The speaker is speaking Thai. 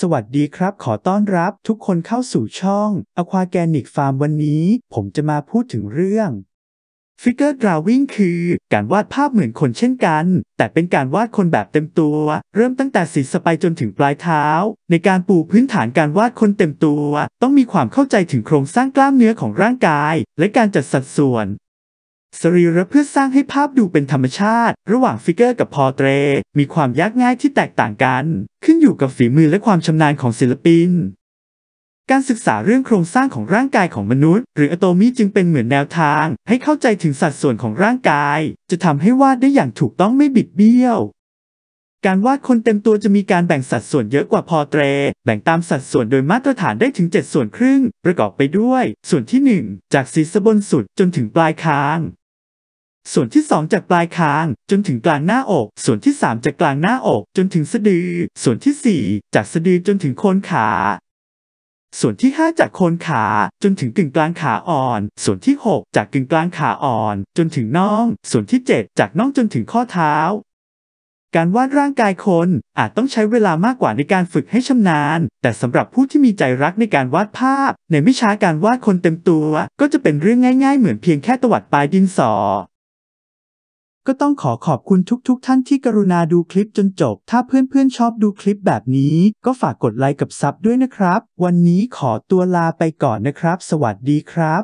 สวัสดีครับขอต้อนรับทุกคนเข้าสู่ช่อง Aquagenic Farm วันนี้ ผมจะมาพูดถึงเรื่อง Figure Drawing คือ การวาดภาพเหมือนคนเช่นกัน แต่เป็นการวาดคนแบบเต็มตัว เริ่มตั้งแต่ศีรษะไปจนถึงปลายเท้า ในการปูพื้นฐานการวาดคนเต็มตัว ต้องมีความเข้าใจถึงโครงสร้างกล้ามเนื้อของร่างกาย และการจัดสัดส่วน สรีระเพื่อสร้างให้ภาพดูเป็นธรรมชาติ ระหว่างฟิกเกอร์กับพอเตรมีความยากง่ายที่แตกต่างกันอยู่กับฝีมือและความชำนาญของศิลปิน การศึกษาเรื่องโครงสร้างของร่างกายของมนุษย์ หรืออะโตมีจึงเป็นเหมือนแนวทาง ให้เข้าใจถึงสัดส่วนของร่างกาย จะทำให้วาดได้อย่างถูกต้องไม่บิดเบี้ยว การวาดคนเต็มตัวจะมีการแบ่งสัดส่วนเยอะกว่าพอเตรแบ่งตามสัดส่วนโดยมาตรฐานได้ถึง 7 ส่วนครึ่ง ประกอบไปด้วย ส่วนที่ 1 จากศีรษะบนสุดจนถึงปลายคางส่วนที่ 2จากปลายคางจนถึงกลางหน้าอก ส่วนที่ 3จากกลางหน้าอกจนถึงสะดือ ส่วนที่ 4 จากสะดือจนถึงโคนขา ส่วนที่ 5 จากโคนขาจนถึงกึ่งกลางขาอ่อน ส่วนที่ 6 จากกึ่งกลางขาอ่อนจนถึงน่อง ส่วนที่ 7 จากน่องจนถึงข้อเท้า การวาดร่างกายคนอาจต้องใช้เวลามากกว่าในการฝึกให้ชำนาญ แต่สำหรับผู้ที่มีใจรักในการวาดภาพ ในไม่ช้าการวาดคนเต็มตัว ก็จะเป็นเรื่องง่ายๆเหมือนเพียงแค่ตวัดปลายดินสอก็ต้องขอขอบคุณทุกๆท่านที่กรุณาดูคลิปจนจบ ถ้าเพื่อนๆชอบดูคลิปแบบนี้ ก็ฝากกดไลค์กับซับด้วยนะครับ วันนี้ขอตัวลาไปก่อนนะครับ สวัสดีครับ